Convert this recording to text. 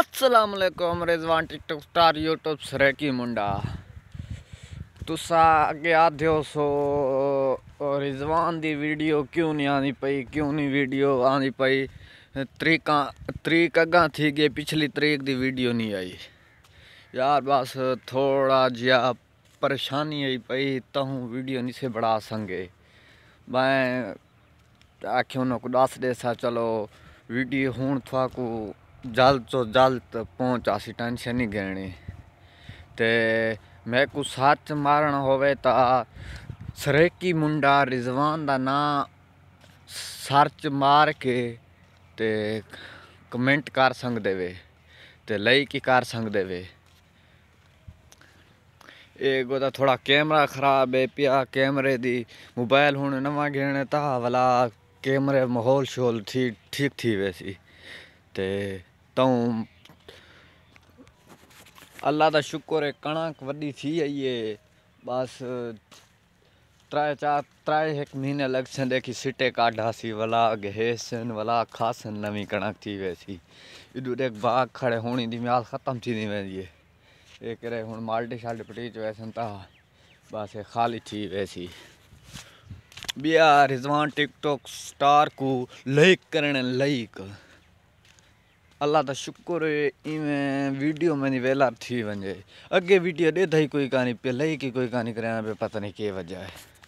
Aslam Rizwan TikTok star YouTube सरेकी मुंडा तुस अग्गे सो रिजवान दी वीडियो क्यों नहीं आनी पई क्यों नहीं वीडियो आनी पई तरीक तरीक अग्गा थी गई पिछली तरीक दी वीडियो नहीं आई यार बस थोड़ा जहा परेशानी आई पई तहूँ तो वीडियो नहीं से बढ़ा संगे मैं आखियों को दस दे सा चलो वीडियो हूँ थोड़ा को ਜਲ ਤੋਂ ਤੱਕ ਪਹੁੰਚ ਅਸੀਂ ਟੈਨਸ਼ਨ ਨਹੀਂ ਗੈਣੀ ਤੇ ਮੈਂ ਕੋ ਸੱਚ ਮਾਰਨ ਹੋਵੇ ਤਾਂ ਸਰੇਕੀ ਮੁੰਡਾ ਰਿਜ਼ਵਾਨ ਦਾ ਨਾਂ ਸਰਚ ਮਾਰ ਕੇ ਤੇ ਕਮੈਂਟ ਕਰ ਸੰਗ ਦੇਵੇ ਤੇ ਲਾਈਕ ਹੀ ਕਰ ਸੰਗ ਦੇਵੇ ਇਹ ਗੋਦਾ ਥੋੜਾ ਕੈਮਰਾ ਖਰਾਬ ਹੈ ਪਿਆ ਕੈਮਰੇ ਦੀ ਮੋਬਾਈਲ ਹੁਣ ਨਵਾਂ ਗਿਣ ਤਾਂ ਵਲਾ ਕੈਮਰੇ ਮਾਹੌਲ ਸ਼ੋਲ ਠੀਕ ਠੀਕ ਥੀ ਵੈਸੀ ਤੇ तो अल्लाह का शुक्र है कणक वी थी आई है बस त्रे चार त्रे एक महीने लगसन देखी सिटे काढ़ासी वला गेसन वला खासन नवी कणक थी वैसी इदू देख बाग खड़े होनी दी म्याल ख़त्म थी दी वैसी ये करे हूँ माल्टे शाल्टे पटी चो वैसन था बस खाली थी वैसी बिया रिजवान टिकटॉक स्टार को लाइक करण लाइक अल्लाह का शुक्र इवें वीडियो में वेलार थी वजे अगे वीडियो दे ई कोई कहानी पे लही की कोई कहानी कराया पे पता नहीं के वजह है